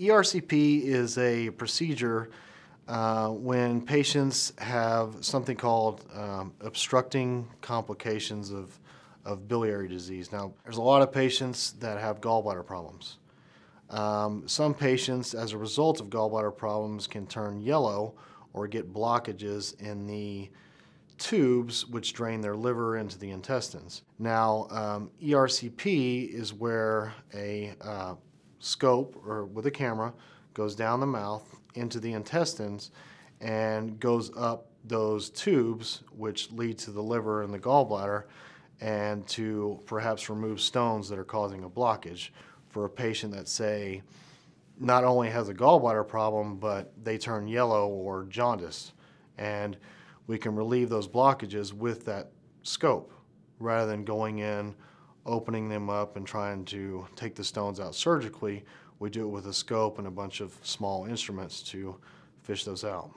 ERCP is a procedure uh, when patients have something called um, obstructing complications of, of biliary disease. Now, there's a lot of patients that have gallbladder problems. Um, some patients, as a result of gallbladder problems, can turn yellow or get blockages in the tubes which drain their liver into the intestines. Now, um, ERCP is where a uh, scope or with a camera goes down the mouth into the intestines and goes up those tubes which lead to the liver and the gallbladder and to perhaps remove stones that are causing a blockage for a patient that say not only has a gallbladder problem but they turn yellow or jaundice and we can relieve those blockages with that scope rather than going in opening them up and trying to take the stones out surgically. We do it with a scope and a bunch of small instruments to fish those out.